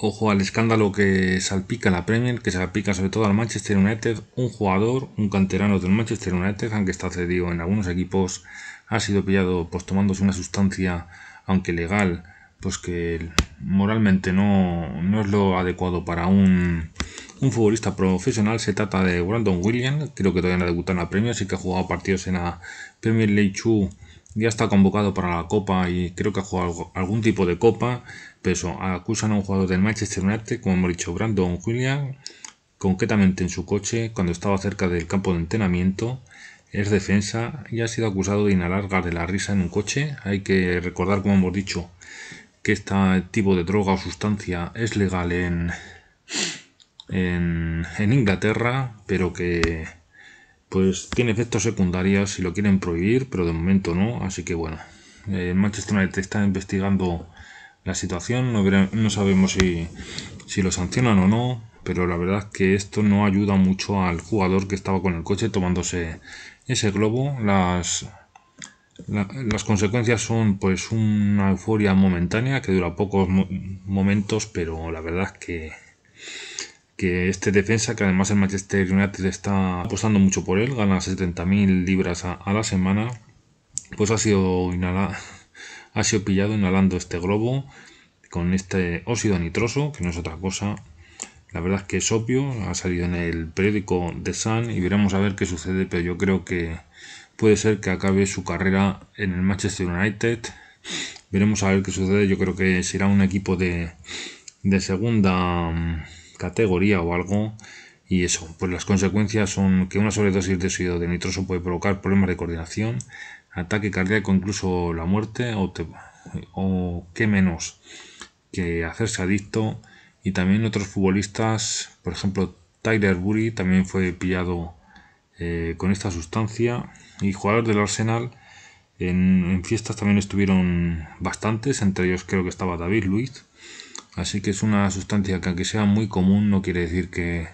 Ojo al escándalo que salpica la Premier, que salpica sobre todo al Manchester United. Un jugador, un canterano del Manchester United, aunque está cedido en algunos equipos, ha sido pillado pues, tomándose una sustancia, aunque legal, pues que moralmente no, no es lo adecuado para un, un, futbolista profesional. Se trata de Brandon Williams, creo que todavía no ha debutado en la Premier, sí que ha jugado partidos en la Premier League 2 ya está convocado para la Copa y creo que ha jugado algún tipo de Copa, pero acusan a un jugador del Manchester United, como hemos dicho, Brandon Julian, concretamente en su coche, cuando estaba cerca del campo de entrenamiento, es defensa y ha sido acusado de inhalar de la risa en un coche. Hay que recordar, como hemos dicho, que este tipo de droga o sustancia es legal en, en Inglaterra, pero que pues tiene efectos secundarios si lo quieren prohibir, pero de momento no. Así que bueno, eh, Manchester United está investigando la situación. No, sabemos si, si, lo sancionan o no, pero la verdad es que esto no ayuda mucho al jugador que estaba con el coche tomándose ese globo. Las, las consecuencias son pues una euforia momentánea que dura pocos momentos, pero la verdad es que que este defensa, que además el Manchester United está apostando mucho por él, gana 70.000 libras a, la semana, pues ha sido, ha sido pillado inhalando este globo con este óxido nitroso, que no es otra cosa. La verdad es que es obvio, ha salido en el periódico de Sun y veremos a ver qué sucede, pero yo creo que puede ser que acabe su carrera en el Manchester United. Veremos a ver qué sucede, yo creo que será un equipo de, de segunda mm, categoría o algo. Y eso, pues las consecuencias son que una sobredosis de óxido de nitroso puede provocar problemas de coordinación, ataque cardíaco, incluso la muerte, o, o qué menos que hacerse adicto. Y también otros futbolistas, por ejemplo, Tyler Bury también fue pillado eh, con esta sustancia. Y jugadores del Arsenal en, en fiestas también estuvieron bastantes, entre ellos creo que estaba David Luiz. Así que es una sustancia que aunque sea muy común no quiere decir que,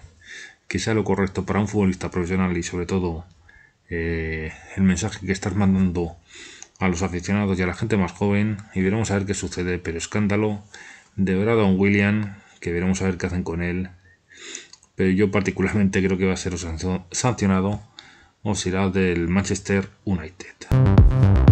sea lo correcto para un futbolista profesional y sobre todo eh, el mensaje que estás mandando a los aficionados y a la gente más joven y veremos a ver qué sucede, pero escándalo de verdad don William, que veremos a ver qué hacen con él, pero yo particularmente creo que va a ser sancionado o será del Manchester United.